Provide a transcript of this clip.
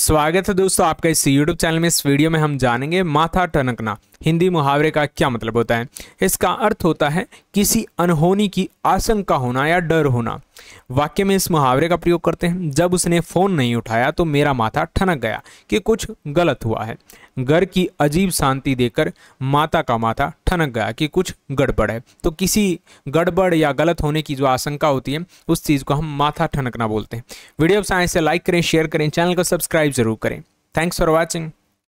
स्वागत है दोस्तों आपका इस यूट्यूब चैनल में इस वीडियो में हम जानेंगे माथा टनकना हिंदी मुहावरे का क्या मतलब होता है इसका अर्थ होता है किसी अनहोनी की आशंका होना या डर होना वाक्य में इस मुहावरे का प्रयोग करते हैं जब उसने फ़ोन नहीं उठाया तो मेरा माथा ठनक गया कि कुछ गलत हुआ है घर की अजीब शांति देकर माता का माथा ठनक गया कि कुछ गड़बड़ है तो किसी गड़बड़ या गलत होने की जो आशंका होती है उस चीज़ को हम माथा ठनकना बोलते हैं वीडियो साइंस से लाइक करें शेयर करें चैनल को सब्सक्राइब जरूर करें थैंक्स फॉर वॉचिंग